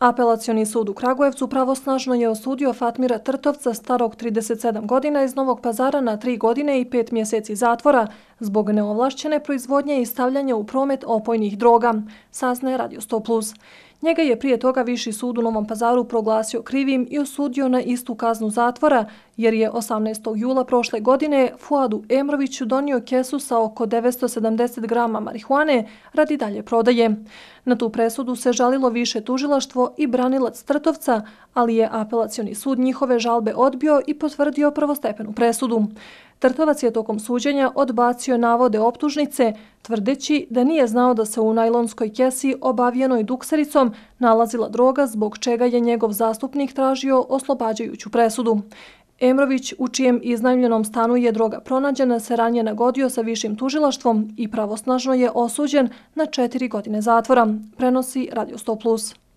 Apelacioni sud u Kragujevcu pravosnažno je osudio Fatmira Trtovca starog 37 godina iz Novog pazara na 3 godine i 5 mjeseci zatvora zbog neovlašćene proizvodnje i stavljanja u promet opojnih droga, saznaje Radio 100+. Njega je prije toga Viši sud u Novom pazaru proglasio krivim i osudio na istu kaznu zatvora, jer je 18. jula prošle godine Fuadu Emroviću donio kesu sa oko 970 grama marihuane radi dalje prodaje. Na tu presudu se žalilo Više tužilaštvo i branilac Trtovca, ali je apelacioni sud njihove žalbe odbio i potvrdio prvostepenu presudu. Trtovac je tokom suđenja odbacio navode optužnice, tvrdeći da nije znao da se u najlonskoj kesi obavijenoj duksericom nalazila droga zbog čega je njegov zastupnik tražio oslobađajuću presudu. Emrović, u čijem iznajmljenom stanu je droga pronađena, se ranje nagodio sa višim tužilaštvom i pravosnažno je osuđen na četiri godine zatvora, prenosi Radio 100+.